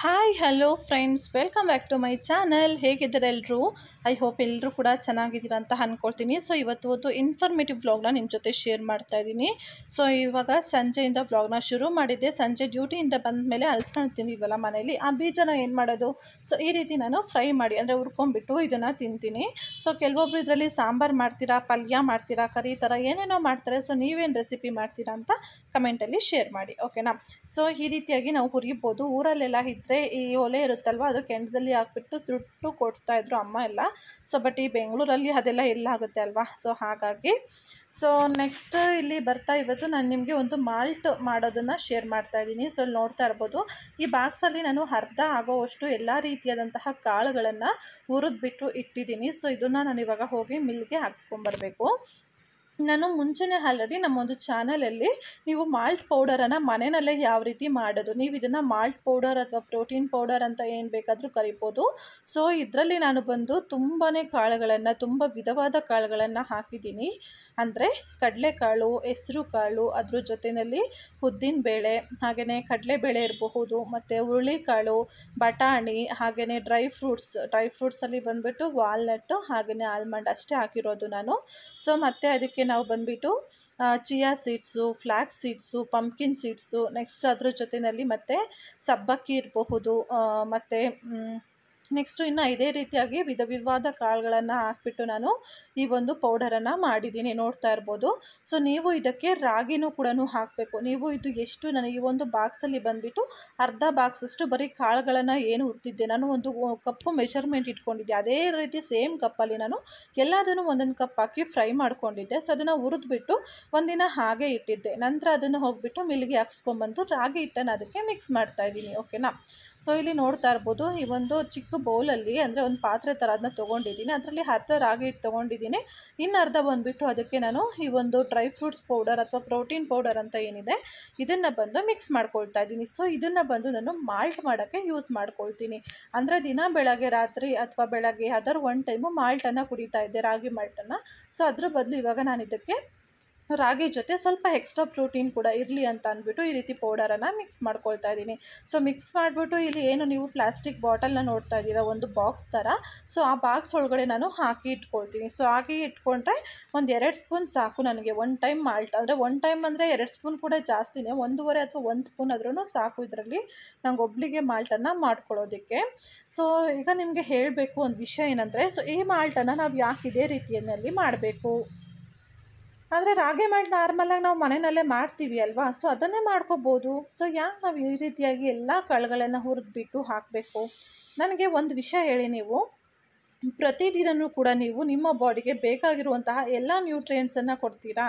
hi hello friends welcome back to my channel ಹೇಗಿದ್ದಾರೆ ಎಲ್ಲರೂ I hope ಎಲ್ಲರೂ ಕೂಡ ಚೆನ್ನಾಗಿದ್ದೀರಾ ಅಂತ ಅಂದ್ಕೊಳ್ತೀನಿ ಸೊ ಇವತ್ತು ಒಂದು ಇನ್ಫಾರ್ಮೇಟಿವ್ ಬ್ಲಾಗ್ನ ನಿಮ್ಮ ಜೊತೆ ಶೇರ್ ಮಾಡ್ತಾ ಇದ್ದೀನಿ ಸೊ ಇವಾಗ ಸಂಜೆಯಿಂದ ಬ್ಲಾಗ್ನ ಶುರು ಮಾಡಿದ್ದೆ ಸಂಜೆ ಡ್ಯೂಟಿಯಿಂದ ಬಂದ ಮೇಲೆ ಅಲ್ಸ್ಕೊಂಡು ತಿಂದಿದ್ವಲ್ಲ ಮನೇಲಿ ಆ ಬೀಜನ ಏನು ಮಾಡೋದು ಸೊ ಈ ರೀತಿ ನಾನು ಫ್ರೈ ಮಾಡಿ ಅಂದರೆ ಹುರ್ಕೊಂಡ್ಬಿಟ್ಟು ಇದನ್ನು ತಿಂತೀನಿ ಸೊ ಕೆಲವೊಬ್ರು ಇದರಲ್ಲಿ ಸಾಂಬಾರು ಮಾಡ್ತೀರಾ ಪಲ್ಯ ಮಾಡ್ತೀರಾ ಕರಿ ಥರ ಏನೇನೋ ಮಾಡ್ತಾರೆ ಸೊ ನೀವೇನು ರೆಸಿಪಿ ಮಾಡ್ತೀರಾ ಅಂತ ಕಮೆಂಟಲ್ಲಿ ಶೇರ್ ಮಾಡಿ ಓಕೆನಾ ಸೊ ಈ ರೀತಿಯಾಗಿ ನಾವು ಹುರಿಬೋದು ಊರಲ್ಲೆಲ್ಲ ಅಂದರೆ ಈ ಒಲೆ ಇರುತ್ತಲ್ವ ಅದು ಕೆಂಡದಲ್ಲಿ ಹಾಕ್ಬಿಟ್ಟು ಸುಟ್ಟು ಕೊಡ್ತಾಯಿದ್ರು ಅಮ್ಮ ಎಲ್ಲ ಸೊ ಬಟ್ ಈ ಬೆಂಗಳೂರಲ್ಲಿ ಅದೆಲ್ಲ ಇಲ್ಲ ಆಗುತ್ತೆ ಅಲ್ವಾ ಸೊ ಹಾಗಾಗಿ ಸೊ ನೆಕ್ಸ್ಟ್ ಇಲ್ಲಿ ಬರ್ತಾ ಇವತ್ತು ನಾನು ನಿಮಗೆ ಒಂದು ಮಾಲ್ಟ್ ಮಾಡೋದನ್ನು ಶೇರ್ ಮಾಡ್ತಾ ಇದ್ದೀನಿ ಸೊ ನೋಡ್ತಾ ಇರ್ಬೋದು ಈ ಬಾಕ್ಸಲ್ಲಿ ನಾನು ಅರ್ಧ ಆಗೋವಷ್ಟು ಎಲ್ಲ ರೀತಿಯಾದಂತಹ ಕಾಳುಗಳನ್ನು ಹುರಿದ್ಬಿಟ್ಟು ಇಟ್ಟಿದ್ದೀನಿ ಸೊ ಇದನ್ನು ನಾನು ಇವಾಗ ಹೋಗಿ ಮಿಲ್ಗೆ ಹಾಕ್ಸ್ಕೊಂಬರ್ಬೇಕು ನಾನು ಮುಂಚೆನೇ ಆಲ್ರೆಡಿ ನಮ್ಮೊಂದು ಚಾನಲಲ್ಲಿ ನೀವು ಮಾಲ್ಟ್ ಪೌಡರನ್ನು ಮನೆಯಲ್ಲೇ ಯಾವ ರೀತಿ ಮಾಡೋದು ನೀವು ಇದನ್ನು ಮಾಲ್ಟ್ ಪೌಡರ್ ಅಥವಾ ಪ್ರೋಟೀನ್ ಪೌಡರ್ ಅಂತ ಏನು ಬೇಕಾದರೂ ಕರಿಬೋದು ಸೊ ಇದರಲ್ಲಿ ನಾನು ಬಂದು ತುಂಬಾ ಕಾಳುಗಳನ್ನು ತುಂಬ ವಿಧವಾದ ಕಾಳುಗಳನ್ನು ಹಾಕಿದ್ದೀನಿ ಅಂದರೆ ಕಡಲೆಕಾಳು ಹೆಸರು ಕಾಳು ಅದ್ರ ಜೊತೆಯಲ್ಲಿ ಬೇಳೆ ಹಾಗೆಯೇ ಕಡಲೆಬೇಳೆ ಇರಬಹುದು ಮತ್ತು ಹುರುಳಿಕಾಳು ಬಟಾಣಿ ಹಾಗೆಯೇ ಡ್ರೈ ಫ್ರೂಟ್ಸ್ ಡ್ರೈ ಫ್ರೂಟ್ಸಲ್ಲಿ ಬಂದುಬಿಟ್ಟು ವಾಲ್ನಟ್ಟು ಹಾಗೆಯೇ ಆಲ್ಮಂಡ್ ಅಷ್ಟೇ ಹಾಕಿರೋದು ನಾನು ಸೊ ಮತ್ತು ಅದಕ್ಕೆ ನಾವು ಬಂದ್ಬಿಟ್ಟು chia seeds flax seeds pumpkin seeds next ಅದ್ರ ಜೊತೆಯಲ್ಲಿ ಮತ್ತು ಸಬ್ಬಕ್ಕಿ ಇರಬಹುದು ಮತ್ತು ನೆಕ್ಸ್ಟು ಇನ್ನು ಇದೇ ರೀತಿಯಾಗಿ ವಿಧ ವಿಧವಾದ ಕಾಳುಗಳನ್ನು ಹಾಕಿಬಿಟ್ಟು ನಾನು ಈ ಒಂದು ಪೌಡರನ್ನು ಮಾಡಿದ್ದೀನಿ ನೋಡ್ತಾ ಇರ್ಬೋದು ಸೊ ನೀವು ಇದಕ್ಕೆ ರಾಗಿನೂ ಕೂಡ ಹಾಕಬೇಕು ನೀವು ಇದು ಎಷ್ಟು ನನಗೆ ಈ ಒಂದು ಬಾಕ್ಸಲ್ಲಿ ಬಂದುಬಿಟ್ಟು ಅರ್ಧ ಬಾಕ್ಸಷ್ಟು ಬರೀ ಕಾಳುಗಳನ್ನು ಏನು ಹುರ್ತಿದ್ದೆ ನಾನು ಒಂದು ಕಪ್ಪು ಮೆಷರ್ಮೆಂಟ್ ಇಟ್ಕೊಂಡಿದ್ದೆ ಅದೇ ರೀತಿ ಸೇಮ್ ಕಪ್ಪಲ್ಲಿ ನಾನು ಎಲ್ಲದನ್ನು ಒಂದೊಂದು ಕಪ್ ಹಾಕಿ ಫ್ರೈ ಮಾಡ್ಕೊಂಡಿದ್ದೆ ಸೊ ಅದನ್ನು ಹುರಿದ್ಬಿಟ್ಟು ಒಂದಿನ ಹಾಗೆ ಇಟ್ಟಿದ್ದೆ ನಂತರ ಅದನ್ನು ಹೋಗ್ಬಿಟ್ಟು ಮಿಲ್ಗೆ ಹಾಕ್ಸ್ಕೊಂಬಂದು ರಾಗಿ ಹಿಟ್ಟನ್ನು ಅದಕ್ಕೆ ಮಿಕ್ಸ್ ಮಾಡ್ತಾಯಿದ್ದೀನಿ ಓಕೆನಾ ಸೊ ಇಲ್ಲಿ ನೋಡ್ತಾ ಇರ್ಬೋದು ಈ ಒಂದು ಚಿಕ್ಕ ಬೌಲಲ್ಲಿ ಅಂದರೆ ಒಂದು ಪಾತ್ರೆ ಥರ ಅದನ್ನ ತೊಗೊಂಡಿದ್ದೀನಿ ಅದರಲ್ಲಿ ಅರ್ಧ ರಾಗಿ ಹಿಟ್ಟು ತೊಗೊಂಡಿದ್ದೀನಿ ಇನ್ನು ಅರ್ಧ ಬಂದುಬಿಟ್ಟು ಅದಕ್ಕೆ ನಾನು ಈ ಒಂದು ಡ್ರೈ ಫ್ರೂಟ್ಸ್ ಪೌಡರ್ ಅಥವಾ ಪ್ರೋಟೀನ್ ಪೌಡರ್ ಅಂತ ಏನಿದೆ ಇದನ್ನು ಬಂದು ಮಿಕ್ಸ್ ಮಾಡ್ಕೊಳ್ತಾ ಇದ್ದೀನಿ ಸೊ ಇದನ್ನು ಬಂದು ನಾನು ಮಾಲ್ಟ್ ಮಾಡೋಕ್ಕೆ ಯೂಸ್ ಮಾಡ್ಕೊಳ್ತೀನಿ ಅಂದರೆ ದಿನ ಬೆಳಗ್ಗೆ ರಾತ್ರಿ ಅಥವಾ ಬೆಳಗ್ಗೆ ಯಾವ್ದಾದ್ರು ಒನ್ ಟೈಮು ಮಾಲ್ಟನ್ನು ಕುಡಿತಾ ಇದ್ದೆ ರಾಗಿ ಮಾಲ್ಟನ್ನು ಸೊ ಅದ್ರ ಬದಲು ಇವಾಗ ನಾನು ಇದಕ್ಕೆ ರಾಗಿ ಜೊತೆ ಸ್ವಲ್ಪ ಎಕ್ಸ್ಟ್ರಾ ಪ್ರೋಟೀನ್ ಕೂಡ ಇರಲಿ ಅಂತ ಅಂದ್ಬಿಟ್ಟು ಈ ರೀತಿ ಪೌಡರನ್ನು ಮಿಕ್ಸ್ ಮಾಡ್ಕೊಳ್ತಾ ಇದ್ದೀನಿ ಸೊ ಮಿಕ್ಸ್ ಮಾಡಿಬಿಟ್ಟು ಇಲ್ಲಿ ಏನು ನೀವು ಪ್ಲಾಸ್ಟಿಕ್ ಬಾಟಲ್ನ ನೋಡ್ತಾ ಇದ್ದೀರಾ ಒಂದು ಬಾಕ್ಸ್ ಥರ ಸೊ ಆ ಬಾಕ್ಸ್ ಒಳಗಡೆ ನಾನು ಹಾಕಿ ಇಟ್ಕೊಳ್ತೀನಿ ಸೊ ಹಾಕಿ ಇಟ್ಕೊಂಡ್ರೆ ಒಂದು ಎರಡು ಸ್ಪೂನ್ ಸಾಕು ನನಗೆ ಒನ್ ಟೈಮ್ ಮಾಲ್ಟ್ ಅಂದರೆ ಒನ್ ಟೈಮ್ ಅಂದರೆ ಎರಡು ಸ್ಪೂನ್ ಕೂಡ ಜಾಸ್ತಿನೇ ಒಂದೂವರೆ ಅಥವಾ ಒಂದು ಸ್ಪೂನ್ ಆದ್ರೂ ಸಾಕು ಇದರಲ್ಲಿ ನಂಗೆ ಒಬ್ಳಿಗೆ ಮಾಲ್ಟನ್ನು ಮಾಡ್ಕೊಳ್ಳೋದಕ್ಕೆ ಸೊ ಈಗ ನಿಮಗೆ ಹೇಳಬೇಕು ಒಂದು ವಿಷಯ ಏನಂದರೆ ಸೊ ಈ ಮಾಲ್ಟನ್ನು ನಾವು ಯಾಕೆ ಇದೇ ರೀತಿಯಲ್ಲಿ ಮಾಡಬೇಕು ಆದರೆ ರಾಗಿ ಮಾಡಿ ನಾರ್ಮಲಾಗಿ ನಾವು ಮನೆಯಲ್ಲೇ ಮಾಡ್ತೀವಿ ಅಲ್ವಾ ಸೊ ಅದನ್ನೇ ಮಾಡ್ಕೋಬೋದು ಸೊ ಯಾಕೆ ನಾವು ಈ ರೀತಿಯಾಗಿ ಎಲ್ಲ ಕಾಳುಗಳನ್ನು ಹುರಿದ್ಬಿಟ್ಟು ಹಾಕಬೇಕು ನನಗೆ ಒಂದು ವಿಷಯ ಹೇಳಿ ನೀವು ಪ್ರತಿದಿನವೂ ಕೂಡ ನೀವು ನಿಮ್ಮ ಬಾಡಿಗೆ ಬೇಕಾಗಿರುವಂತಹ ಎಲ್ಲ ನ್ಯೂಟ್ರಿಯೆಂಟ್ಸನ್ನು ಕೊಡ್ತೀರಾ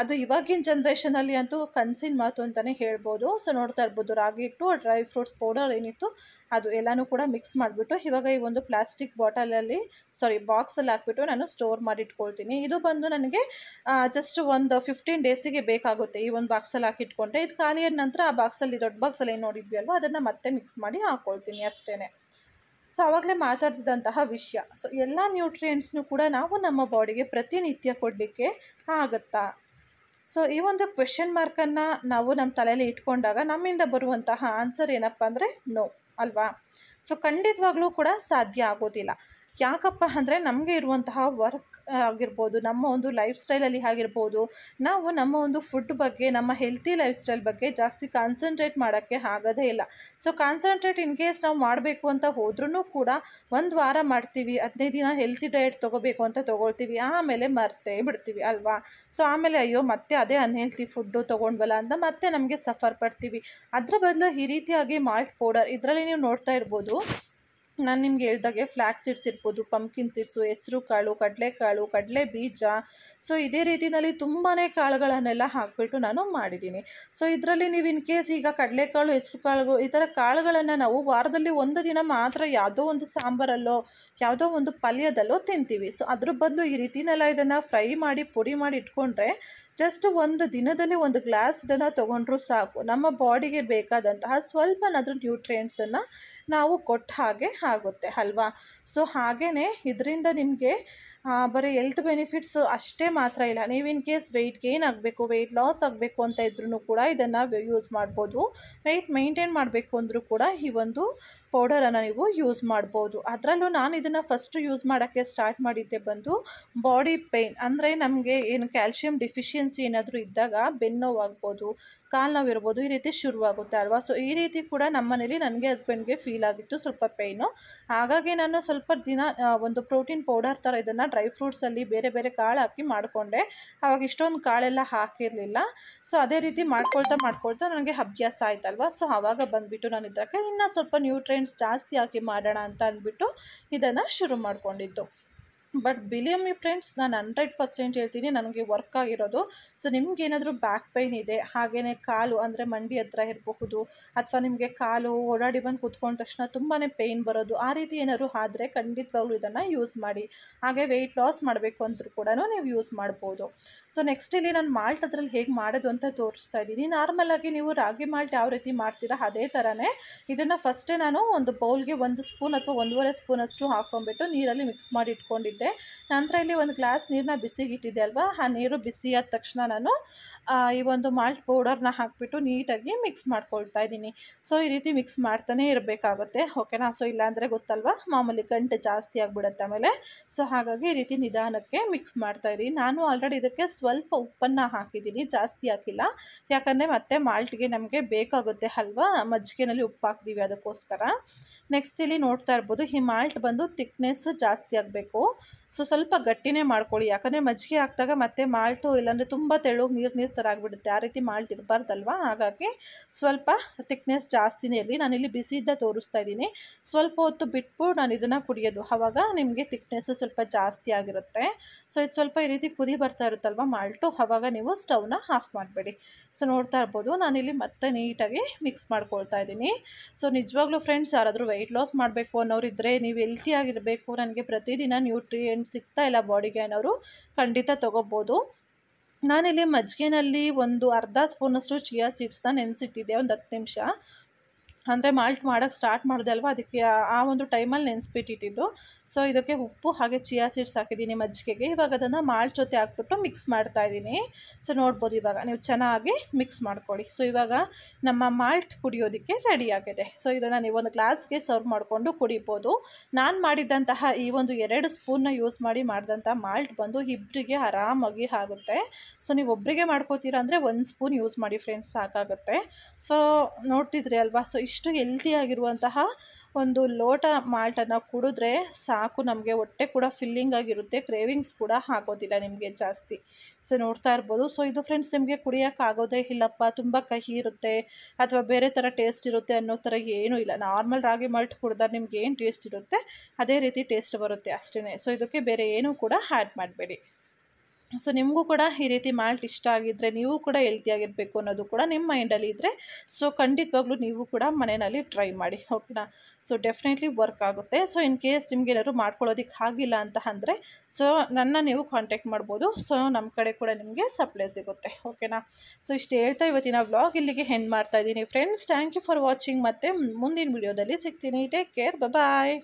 ಅದು ಇವಾಗಿನ ಜನ್ರೇಷನಲ್ಲಿ ಅಂತೂ ಕನಸಿನ ಮಾತು ಅಂತಲೇ ಹೇಳ್ಬೋದು ಸೊ ನೋಡ್ತಾ ಇರ್ಬೋದು ರಾಗಿ ಹಿಟ್ಟು ಡ್ರೈ ಫ್ರೂಟ್ಸ್ ಪೌಡರ್ ಏನಿತ್ತು ಅದು ಎಲ್ಲನೂ ಕೂಡ ಮಿಕ್ಸ್ ಮಾಡಿಬಿಟ್ಟು ಇವಾಗ ಈ ಒಂದು ಪ್ಲಾಸ್ಟಿಕ್ ಬಾಟಲಲ್ಲಿ ಸಾರಿ ಬಾಕ್ಸಲ್ಲಿ ಹಾಕ್ಬಿಟ್ಟು ನಾನು ಸ್ಟೋರ್ ಮಾಡಿ ಇಟ್ಕೊಳ್ತೀನಿ ಇದು ಬಂದು ನನಗೆ ಜಸ್ಟ್ ಒಂದು ಫಿಫ್ಟೀನ್ ಡೇಸಿಗೆ ಬೇಕಾಗುತ್ತೆ ಈ ಒಂದು ಬಾಕ್ಸಲ್ಲಿ ಹಾಕಿಟ್ಕೊಂಡ್ರೆ ಇದು ಖಾಲಿಯಾದ ನಂತರ ಆ ಬಾಕ್ಸಲ್ಲಿ ದೊಡ್ಡ ಬಾಕ್ಸಲ್ಲಿ ಏನು ನೋಡಿದ್ವಿ ಅಲ್ವ ಅದನ್ನು ಮತ್ತೆ ಮಿಕ್ಸ್ ಮಾಡಿ ಹಾಕ್ಕೊಳ್ತೀನಿ ಅಷ್ಟೇ ಸೊ ಆವಾಗಲೇ ಮಾತಾಡ್ತಿದ್ದಂತಹ ವಿಷಯ ಸೊ ಎಲ್ಲ ನ್ಯೂಟ್ರಿಯೆಂಟ್ಸ್ನು ಕೂಡ ನಾವು ನಮ್ಮ ಬಾಡಿಗೆ ಪ್ರತಿನಿತ್ಯ ಕೊಡಲಿಕ್ಕೆ ಆಗುತ್ತಾ ಸೊ ಈ ಒಂದು ಕ್ವೆಶನ್ ಮಾರ್ಕನ್ನು ನಾವು ನಮ್ಮ ತಲೆಯಲ್ಲಿ ಇಟ್ಕೊಂಡಾಗ ನಮ್ಮಿಂದ ಬರುವಂತಹ ಆನ್ಸರ್ ಏನಪ್ಪ ಅಂದರೆ ನೋ ಅಲ್ವಾ ಸೊ ಖಂಡಿತವಾಗ್ಲೂ ಕೂಡ ಸಾಧ್ಯ ಆಗೋದಿಲ್ಲ ಯಾಕಪ್ಪ ಅಂದರೆ ನಮಗೆ ಇರುವಂತಹ ವರ್ಕ್ ಆಗಿರ್ಬೋದು ನಮ್ಮ ಒಂದು ಲೈಫ್ ಸ್ಟೈಲಲ್ಲಿ ಆಗಿರ್ಬೋದು ನಾವು ನಮ್ಮ ಒಂದು ಫುಡ್ ಬಗ್ಗೆ ನಮ್ಮ ಹೆಲ್ತಿ ಲೈಫ್ ಸ್ಟೈಲ್ ಬಗ್ಗೆ ಜಾಸ್ತಿ ಕಾನ್ಸಂಟ್ರೇಟ್ ಮಾಡೋಕ್ಕೆ ಆಗೋದೇ ಇಲ್ಲ ಸೊ ಕಾನ್ಸಂಟ್ರೇಟ್ ಇನ್ ಕೇಸ್ ನಾವು ಮಾಡಬೇಕು ಅಂತ ಹೋದ್ರೂ ಕೂಡ ಒಂದು ವಾರ ಮಾಡ್ತೀವಿ ಹದಿನೈದು ದಿನ ಹೆಲ್ತಿ ಡಯಟ್ ತೊಗೋಬೇಕು ಅಂತ ತೊಗೊಳ್ತೀವಿ ಆಮೇಲೆ ಮರ್ತೇ ಬಿಡ್ತೀವಿ ಅಲ್ವಾ ಸೊ ಆಮೇಲೆ ಅಯ್ಯೋ ಮತ್ತೆ ಅದೇ ಅನ್ಹೆಲ್ತಿ ಫುಡ್ಡು ತೊಗೊಂಡ್ವಲ್ಲ ಅಂತ ಮತ್ತೆ ನಮಗೆ ಸಫರ್ ಪಡ್ತೀವಿ ಅದರ ಬದಲು ಈ ರೀತಿಯಾಗಿ ಮಾಲ್ಟ್ ಪೌಡರ್ ಇದರಲ್ಲಿ ನೀವು ನೋಡ್ತಾ ಇರ್ಬೋದು ನಾನು ನಿಮ್ಗೆ ಹೇಳ್ದಾಗೆ ಫ್ಲ್ಯಾಕ್ ಸೀಡ್ಸ್ ಇರ್ಬೋದು ಪಂಪ್ಕಿನ್ ಸೀಡ್ಸು ಹೆಸರು ಕಾಳು ಕಡಲೆಕಾಳು ಕಡಲೆ ಬೀಜ ಸೊ ಇದೇ ರೀತಿಯಲ್ಲಿ ತುಂಬಾ ಕಾಳುಗಳನ್ನೆಲ್ಲ ಹಾಕಿಬಿಟ್ಟು ನಾನು ಮಾಡಿದ್ದೀನಿ ಸೊ ಇದರಲ್ಲಿ ನೀವು ಇನ್ ಕೇಸ್ ಈಗ ಕಡಲೆಕಾಳು ಹೆಸರು ಕಾಳು ಈ ಥರ ಕಾಳುಗಳನ್ನು ನಾವು ವಾರದಲ್ಲಿ ಒಂದು ದಿನ ಮಾತ್ರ ಯಾವುದೋ ಒಂದು ಸಾಂಬಾರಲ್ಲೋ ಯಾವುದೋ ಒಂದು ಪಲ್ಯದಲ್ಲೋ ತಿಂತೀವಿ ಸೊ ಅದ್ರ ಬದಲು ಈ ರೀತಿನೆಲ್ಲ ಇದನ್ನು ಫ್ರೈ ಮಾಡಿ ಪುಡಿ ಮಾಡಿ ಇಟ್ಕೊಂಡ್ರೆ ಜಸ್ಟ್ ಒಂದು ದಿನದಲ್ಲಿ ಒಂದು ಗ್ಲಾಸ್ ಇದನ್ನು ತೊಗೊಂಡ್ರೂ ಸಾಕು ನಮ್ಮ ಬಾಡಿಗೆ ಬೇಕಾದಂತಹ ಸ್ವಲ್ಪನಾದರೂ ನ್ಯೂಟ್ರಿಯೆಂಟ್ಸನ್ನು ನಾವು ಕೊಟ್ಟ ಹಾಗೆ ಆಗುತ್ತೆ ಅಲ್ವಾ ಸೊ ಹಾಗೆಯೇ ಇದರಿಂದ ನಿಮಗೆ ಬರೀ ಹೆಲ್ತ್ ಬೆನಿಫಿಟ್ಸ್ ಅಷ್ಟೇ ಮಾತ್ರ ಇಲ್ಲ ನೀವು ಇನ್ ಕೇಸ್ ವೆಯ್ಟ್ ಗೇನ್ ಆಗಬೇಕು ವೆಯ್ಟ್ ಲಾಸ್ ಆಗಬೇಕು ಅಂತ ಇದ್ರೂ ಕೂಡ ಇದನ್ನು ಯೂಸ್ ಮಾಡ್ಬೋದು ವೆಯ್ಟ್ ಮೈಂಟೈನ್ ಮಾಡಬೇಕು ಅಂದರೂ ಕೂಡ ಈ ಒಂದು ಪೌಡರನ್ನು ನೀವು ಯೂಸ್ ಮಾಡ್ಬೋದು ಅದರಲ್ಲೂ ನಾನು ಇದನ್ನು ಫಸ್ಟ್ ಯೂಸ್ ಮಾಡೋಕ್ಕೆ ಸ್ಟಾರ್ಟ್ ಮಾಡಿದ್ದೆ ಬಂದು ಬಾಡಿ ಪೇಯ್ನ್ ಅಂದರೆ ನಮಗೆ ಏನು ಕ್ಯಾಲ್ಶಿಯಂ ಡಿಫಿಷಿಯನ್ಸಿ ಏನಾದರೂ ಇದ್ದಾಗ ಬೆನ್ನೋವಾಗ್ಬೋದು ಕಾಲು ನೋವಿರ್ಬೋದು ಈ ರೀತಿ ಶುರುವಾಗುತ್ತೆ ಅಲ್ವಾ ಸೊ ಈ ರೀತಿ ಕೂಡ ನಮ್ಮ ಮನೇಲಿ ನನಗೆ ಹಸ್ಬೆಂಡ್ಗೆ ಫೀಲ್ ಆಗಿತ್ತು ಸ್ವಲ್ಪ ಪೇಯ್ನು ಹಾಗಾಗಿ ನಾನು ಸ್ವಲ್ಪ ದಿನ ಒಂದು ಪ್ರೋಟೀನ್ ಪೌಡರ್ ಥರ ಇದನ್ನು ಡ್ರೈ ಫ್ರೂಟ್ಸಲ್ಲಿ ಬೇರೆ ಬೇರೆ ಕಾಳು ಹಾಕಿ ಮಾಡಿಕೊಂಡೆ ಆವಾಗ ಇಷ್ಟೊಂದು ಕಾಳೆಲ್ಲ ಹಾಕಿರಲಿಲ್ಲ ಸೊ ಅದೇ ರೀತಿ ಮಾಡ್ಕೊಳ್ತಾ ಮಾಡ್ಕೊಳ್ತಾ ನನಗೆ ಅಭ್ಯಾಸ ಆಯ್ತಲ್ವ ಸೊ ಆವಾಗ ಬಂದುಬಿಟ್ಟು ನಾನು ಇದಕ್ಕೆ ಇನ್ನೂ ಸ್ವಲ್ಪ ನ್ಯೂಟ್ರಿಯೆಂಟ್ಸ್ ಜಾಸ್ತಿ ಹಾಕಿ ಮಾಡೋಣ ಅಂತ ಅಂದ್ಬಿಟ್ಟು ಇದನ್ನು ಶುರು ಮಾಡಿಕೊಂಡಿದ್ದು ಬಟ್ ಬಿಲಿಯಮ್ ಯು ಫ್ರೆಂಡ್ಸ್ ನಾನು ಹಂಡ್ರೆಡ್ ಪರ್ಸೆಂಟ್ ಹೇಳ್ತೀನಿ ನನಗೆ ವರ್ಕ್ ಆಗಿರೋದು ಸೊ ಏನಾದರೂ ಬ್ಯಾಕ್ ಪೈನ್ ಇದೆ ಹಾಗೆಯೇ ಕಾಲು ಅಂದರೆ ಮಂಡಿ ಹತ್ರ ಇರಬಹುದು ಅಥವಾ ನಿಮಗೆ ಕಾಲು ಓಡಾಡಿ ಬಂದು ಕೂತ್ಕೊಂಡ ತಕ್ಷಣ ತುಂಬಾ ಪೇಯ್ನ್ ಬರೋದು ಆ ರೀತಿ ಏನಾದರೂ ಆದರೆ ಖಂಡಿತವಾಗ್ಲೂ ಇದನ್ನು ಯೂಸ್ ಮಾಡಿ ಹಾಗೆ ವೆಯ್ಟ್ ಲಾಸ್ ಮಾಡಬೇಕು ಅಂದರೂ ಕೂಡ ನೀವು ಯೂಸ್ ಮಾಡ್ಬೋದು ಸೊ ನೆಕ್ಸ್ಟ್ ಇಲ್ಲಿ ನಾನು ಮಾಲ್ಟ್ ಅದರಲ್ಲಿ ಹೇಗೆ ಮಾಡೋದು ಅಂತ ತೋರಿಸ್ತಾ ಇದ್ದೀನಿ ಆಗಿ ನೀವು ರಾಗಿ ಮಾಲ್ಟ್ ಯಾವ ರೀತಿ ಮಾಡ್ತೀರಾ ಅದೇ ಥರನೇ ಇದನ್ನು ಫಸ್ಟೇ ನಾನು ಒಂದು ಬೌಲ್ಗೆ ಒಂದು ಸ್ಪೂನ್ ಅಥವಾ ಒಂದೂವರೆ ಸ್ಪೂನಷ್ಟು ಹಾಕೊಂಡ್ಬಿಟ್ಟು ನೀರಲ್ಲಿ ಮಿಕ್ಸ್ ಮಾಡಿ ಇಟ್ಕೊಂಡಿದ್ದೆ ಇದೆ ನಂತರ ಇಲ್ಲಿ ಒಂದು ಗ್ಲಾಸ್ ನೀರನ್ನ ಬಿಸಿಗೆ ಇಟ್ಟಿದ್ದೆ ಅಲ್ವಾ ಆ ನೀರು ಬಿಸಿ ಆದ ತಕ್ಷಣ ನಾನು ಈ ಒಂದು ಮಾಲ್ಟ್ ಪೌಡರ್ನ ಹಾಕಿಬಿಟ್ಟು ನೀಟಾಗಿ ಮಿಕ್ಸ್ ಮಾಡ್ಕೊಳ್ತಾ ಇದ್ದೀನಿ ಸೊ ಈ ರೀತಿ ಮಿಕ್ಸ್ ಮಾಡ್ತಾನೆ ಇರಬೇಕಾಗುತ್ತೆ ಓಕೆನಾ ಸೊ ಇಲ್ಲಾಂದರೆ ಗೊತ್ತಲ್ವಾ ಮಾಮೂಲಿ ಗಂಟೆ ಜಾಸ್ತಿ ಆಗಿಬಿಡುತ್ತೆ ಆಮೇಲೆ ಸೊ ಹಾಗಾಗಿ ಈ ರೀತಿ ನಿಧಾನಕ್ಕೆ ಮಿಕ್ಸ್ ಮಾಡ್ತಾ ಇದ್ದೀನಿ ನಾನು ಆಲ್ರೆಡಿ ಇದಕ್ಕೆ ಸ್ವಲ್ಪ ಉಪ್ಪನ್ನು ಹಾಕಿದ್ದೀನಿ ಜಾಸ್ತಿ ಹಾಕಿಲ್ಲ ಯಾಕಂದರೆ ಮತ್ತೆ ಮಾಲ್ಟ್ಗೆ ನಮಗೆ ಬೇಕಾಗುತ್ತೆ ಅಲ್ವಾ ಮಜ್ಜಿಗೆನಲ್ಲಿ ಉಪ್ಪು ಹಾಕ್ತೀವಿ ಅದಕ್ಕೋಸ್ಕರ ನೆಕ್ಸ್ಟ್ ಇಲ್ಲಿ ನೋಡ್ತಾ ಇರ್ಬೋದು ಈ ಮಾಲ್ಟ್ ಬಂದು ತಿಕ್ನೆಸ್ ಜಾಸ್ತಿ ಆಗಬೇಕು ಸೊ ಸ್ವಲ್ಪ ಗಟ್ಟಿನೇ ಮಾಡ್ಕೊಳ್ಳಿ ಯಾಕಂದರೆ ಮಜ್ಜಿಗೆ ಹಾಕಿದಾಗ ಮತ್ತೆ ಮಾಲ್ಟು ಇಲ್ಲಾಂದರೆ ತುಂಬ ತೆಳು ನೀರು ನೀರು ಥರ ಆಗಿಬಿಡುತ್ತೆ ಆ ರೀತಿ ಮಾಲ್ಟ್ ಇರಬಾರ್ದಲ್ವ ಹಾಗಾಗಿ ಸ್ವಲ್ಪ ತಿಕ್ನೆಸ್ ಜಾಸ್ತಿನೇ ಇರಲಿ ನಾನಿಲ್ಲಿ ಬಿಸಿಯಿಂದ ತೋರಿಸ್ತಾ ಇದ್ದೀನಿ ಸ್ವಲ್ಪ ಹೊತ್ತು ಬಿಟ್ಬಿಟ್ಟು ನಾನು ಇದನ್ನು ಕುಡಿಯೋದು ಆವಾಗ ನಿಮಗೆ ತಿಕ್ನೆಸ್ಸು ಸ್ವಲ್ಪ ಜಾಸ್ತಿ ಆಗಿರುತ್ತೆ ಸೊ ಇದು ಸ್ವಲ್ಪ ಈ ರೀತಿ ಕುದಿ ಬರ್ತಾ ಇರುತ್ತಲ್ವ ಮಾಲ್ಟು ಆವಾಗ ನೀವು ಸ್ಟವ್ನ ಆಫ್ ಮಾಡಬೇಡಿ ಸೊ ನೋಡ್ತಾ ಇರ್ಬೋದು ನಾನಿಲ್ಲಿ ಮತ್ತೆ ನೀಟಾಗಿ ಮಿಕ್ಸ್ ಮಾಡ್ಕೊಳ್ತಾ ಇದ್ದೀನಿ ಸೊ ನಿಜವಾಗ್ಲೂ ಫ್ರೆಂಡ್ಸ್ ಯಾರಾದರೂ ವೆಯ್ಟ್ ಲಾಸ್ ಮಾಡಬೇಕು ಅನ್ನೋರು ಇದ್ದರೆ ನೀವು ಹೆಲ್ತಿಯಾಗಿರಬೇಕು ನನಗೆ ಪ್ರತಿದಿನ ನ್ಯೂಟ್ರಿಯೆಂಟ್ ಸಿಗ್ತಾ ಇಲ್ಲ ಬಾಡಿಗೆ ಅನ್ನೋರು ಖಂಡಿತ ತೊಗೋಬೋದು ನಾನಿಲ್ಲಿ ಮಜ್ಜಿಗೆನಲ್ಲಿ ಒಂದು ಅರ್ಧ ಸ್ಪೂನಷ್ಟು ಚಿಯಾ ಸೀಡ್ಸ್ನ ನೆನೆಸಿಟ್ಟಿದ್ದೆ ಒಂದು ಹತ್ತು ನಿಮಿಷ ಅಂದರೆ ಮಾಲ್ಟ್ ಮಾಡೋಕ್ಕೆ ಸ್ಟಾರ್ಟ್ ಮಾಡಿದೆ ಅಲ್ವಾ ಅದಕ್ಕೆ ಆ ಒಂದು ಟೈಮಲ್ಲಿ ನೆನೆಸ್ಬಿಟ್ಟಿಟ್ಟಿದ್ದು ಸೊ ಇದಕ್ಕೆ ಉಪ್ಪು ಹಾಗೆ ಚಿಯಾ ಸೀಡ್ಸ್ ಹಾಕಿದ್ದೀನಿ ಮಜ್ಜಿಗೆಗೆ ಇವಾಗ ಅದನ್ನು ಮಾಲ್ ಜೊತೆ ಹಾಕ್ಬಿಟ್ಟು ಮಿಕ್ಸ್ ಮಾಡ್ತಾ ಇದ್ದೀನಿ ಸೊ ನೋಡ್ಬೋದು ಇವಾಗ ನೀವು ಚೆನ್ನಾಗಿ ಮಿಕ್ಸ್ ಮಾಡ್ಕೊಳ್ಳಿ ಸೊ ಇವಾಗ ನಮ್ಮ ಮಾಲ್ಟ್ ಕುಡಿಯೋದಕ್ಕೆ ರೆಡಿ ಆಗಿದೆ ಸೊ ಇದನ್ನು ನೀವು ಒಂದು ಗ್ಲಾಸ್ಗೆ ಸರ್ವ್ ಮಾಡಿಕೊಂಡು ಕುಡಿಬೋದು ನಾನು ಮಾಡಿದ್ದಂತಹ ಈ ಒಂದು ಎರಡು ಸ್ಪೂನ್ನ ಯೂಸ್ ಮಾಡಿ ಮಾಡಿದಂಥ ಮಾಲ್ಟ್ ಬಂದು ಇಬ್ಬರಿಗೆ ಆರಾಮಾಗಿ ಆಗುತ್ತೆ ಸೊ ನೀವು ಒಬ್ಬರಿಗೆ ಮಾಡ್ಕೋತೀರಾ ಅಂದರೆ ಒಂದು ಸ್ಪೂನ್ ಯೂಸ್ ಮಾಡಿ ಫ್ರೆಂಡ್ಸ್ ಸಾಕಾಗುತ್ತೆ ಸೊ ನೋಡ್ತಿದ್ರಿ ಅಲ್ವಾ ಸೊ ಇಷ್ಟು ಹೆಲ್ತಿಯಾಗಿರುವಂತಹ ಒಂದು ಲೋಟ ಮಾಲ್ಟನ್ನು ಕುಡಿದ್ರೆ ಸಾಕು ನಮಗೆ ಹೊಟ್ಟೆ ಕೂಡ ಫಿಲ್ಲಿಂಗ್ ಆಗಿರುತ್ತೆ ಕ್ರೇವಿಂಗ್ಸ್ ಕೂಡ ಆಗೋದಿಲ್ಲ ನಿಮಗೆ ಜಾಸ್ತಿ ಸೊ ನೋಡ್ತಾ ಇರ್ಬೋದು ಸೊ ಇದು ಫ್ರೆಂಡ್ಸ್ ನಿಮಗೆ ಕುಡಿಯೋಕ್ಕಾಗೋದೇ ಇಲ್ಲಪ್ಪ ತುಂಬ ಕಹಿ ಇರುತ್ತೆ ಅಥವಾ ಬೇರೆ ಥರ ಟೇಸ್ಟ್ ಇರುತ್ತೆ ಅನ್ನೋ ಥರ ಏನೂ ಇಲ್ಲ ನಾರ್ಮಲ್ ರಾಗಿ ಮಾಲ್ಟ್ ಕುಡಿದಾಗ ನಿಮ್ಗೆ ಏನು ಟೇಸ್ಟ್ ಇರುತ್ತೆ ಅದೇ ರೀತಿ ಟೇಸ್ಟ್ ಬರುತ್ತೆ ಅಷ್ಟೇ ಸೊ ಇದಕ್ಕೆ ಬೇರೆ ಏನೂ ಕೂಡ ಆ್ಯಡ್ ಮಾಡಬೇಡಿ ಸೊ ನಿಮಗೂ ಕೂಡ ಈ ರೀತಿ ಮಾಲ್ಟ್ ಇಷ್ಟ ಆಗಿದ್ದರೆ ನೀವು ಕೂಡ ಹೆಲ್ತಿಯಾಗಿರಬೇಕು ಅನ್ನೋದು ಕೂಡ ನಿಮ್ಮ ಮೈಂಡಲ್ಲಿ ಇದ್ದರೆ ಸೊ ಖಂಡಿತವಾಗ್ಲೂ ನೀವು ಕೂಡ ಮನೆಯಲ್ಲಿ ಟ್ರೈ ಮಾಡಿ ಓಕೆನಾ ಸೊ ಡೆಫಿನೆಟ್ಲಿ ವರ್ಕ್ ಆಗುತ್ತೆ ಸೊ ಇನ್ ಕೇಸ್ ನಿಮ್ಗೆ ಏನಾದರೂ ಮಾಡ್ಕೊಳ್ಳೋದಕ್ಕೆ ಆಗಿಲ್ಲ ಅಂತ ಅಂದರೆ ಸೊ ನನ್ನ ನೀವು ಕಾಂಟ್ಯಾಕ್ಟ್ ಮಾಡ್ಬೋದು ಸೊ ನಮ್ಮ ಕಡೆ ಕೂಡ ನಿಮಗೆ ಸಪ್ಲೈ ಸಿಗುತ್ತೆ ಓಕೆನಾ ಸೊ ಇಷ್ಟು ಹೇಳ್ತಾ ಇವತ್ತಿನ ವ್ಲಾಗ್ ಇಲ್ಲಿಗೆ ಹೆಂಡ್ ಮಾಡ್ತಾ ಇದ್ದೀನಿ friends thank you for watching ಮತ್ತು ಮುಂದಿನ ವೀಡಿಯೋದಲ್ಲಿ ಸಿಗ್ತೀನಿ ಟೇಕ್ ಕೇರ್ ಬಾಯ್